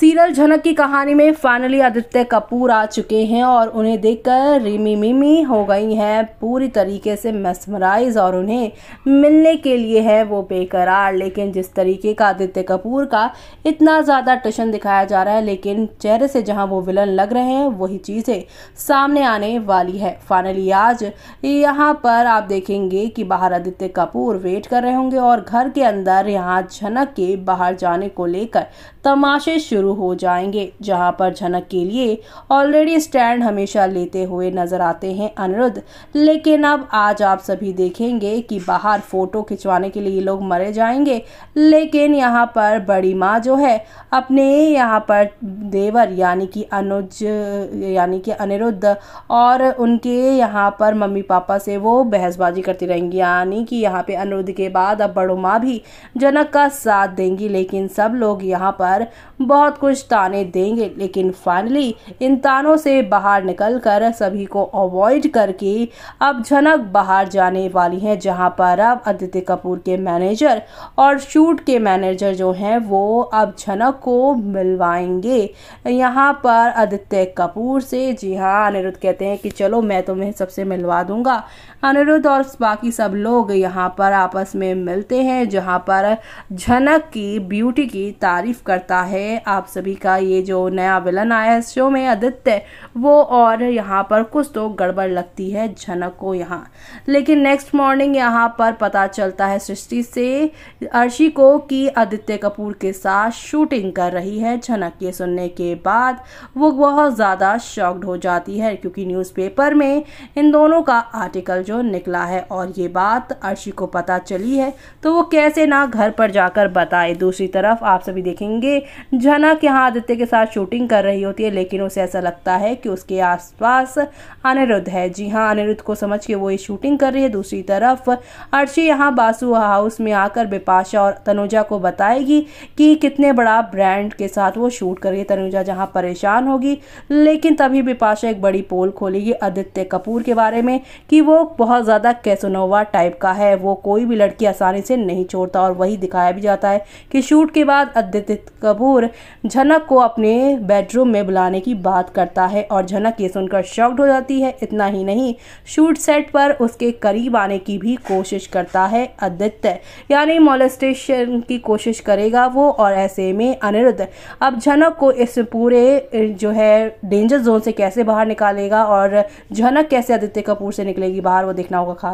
serial झनक की कहानी में फाइनली आदित्य कपूर आ चुके हैं और उन्हें देखकर रिमी मिमी हो गई हैं पूरी तरीके से मेस्मराइज और उन्हें मिलने के लिए है वो बेकरार लेकिन जिस तरीके का आदित्य कपूर का इतना ज़्यादा टशन दिखाया जा रहा है लेकिन चेहरे से जहां वो विलन लग रहे हैं वही चीज़ें सामने आने वाली है फाइनली आज यहाँ पर आप देखेंगे कि बाहर आदित्य कपूर वेट कर रहे होंगे और घर के अंदर यहाँ झनक के बाहर जाने को लेकर तमाशे शुरू शुरू हो जाएंगे जहां पर झनक के लिए ऑलरेडी स्टैंड हमेशा लेते हुए नजर आते हैं अनिरुद्ध लेकिन अब आज आप सभी देखेंगे कि बाहर फोटो खिंचवाने के लिए लोग मरे जाएंगे लेकिन यहां पर बड़ी माँ जो है अपने यहां पर देवर यानी कि अनुज यानी कि अनिरुद्ध और उनके यहाँ पर मम्मी पापा से वो बहसबाजी करती रहेंगी यानी कि यहाँ पे अनिरुद्ध के बाद अब बड़ो माँ भी जनक का साथ देंगी लेकिन सब लोग यहाँ पर बहुत बहुत कुछ ताने देंगे लेकिन फाइनली इन तानों से बाहर निकलकर सभी को अवॉइड करके अब झनक बाहर जाने वाली हैं जहां पर अब आदित्य कपूर के मैनेजर और शूट के मैनेजर जो हैं वो अब झनक को मिलवाएंगे यहां पर आदित्य कपूर से जी हाँ अनिरुद्ध कहते हैं कि चलो मैं तुम्हें सबसे मिलवा दूंगा अनिरुद्ध और बाकी सब लोग यहाँ पर आपस में मिलते हैं जहाँ पर झनक की ब्यूटी की तारीफ करता है आप आप सभी का ये जो नया विलन आया है शो में आदित्य वो और यहाँ पर कुछ तो गड़बड़ लगती है झनक को यहाँ लेकिन नेक्स्ट मॉर्निंग यहाँ पर पता चलता है सृष्टि से अर्शी को कि आदित्य कपूर के साथ शूटिंग कर रही है झनक ये सुनने के बाद वो बहुत ज़्यादा शॉक्ड हो जाती है क्योंकि न्यूज़पेपर में इन दोनों का आर्टिकल जो निकला है और ये बात अर्शी को पता चली है तो वो कैसे ना घर पर जाकर बताए दूसरी तरफ आप सभी देखेंगे झनक हिना के यहाँ आदित्य के साथ शूटिंग कर रही होती है लेकिन उसे ऐसा लगता है कि उसके आसपास अनिरुद्ध है जी हाँ अनिरुद्ध को समझ के वो ये शूटिंग कर रही है दूसरी तरफ अर्शी यहाँ बासु हाउस में आकर बिपाशा और तनुजा को बताएगी कि कितने बड़ा ब्रांड के साथ वो शूट कर रही है तनुजा जहाँ परेशान होगी लेकिन तभी बिपाशा एक बड़ी पोल खोलेगी आदित्य कपूर के बारे में कि वो बहुत ज़्यादा कैसोनोवा टाइप का है वो कोई भी लड़की आसानी से नहीं छोड़ता और वही दिखाया भी जाता है कि शूट के बाद आदित्य कपूर झनक को अपने बेडरूम में बुलाने की बात करता है और झनक ये सुनकर शॉक्ड हो जाती है इतना ही नहीं शूट सेट पर उसके करीब आने की भी कोशिश करता है आदित्य यानी मोलेस्टेशन की कोशिश करेगा वो और ऐसे में अनिरुद्ध अब झनक को इस पूरे जो है डेंजर जोन से कैसे बाहर निकालेगा और झनक कैसे आदित्य कपूर से निकलेगी बाहर वो देखना होगा खास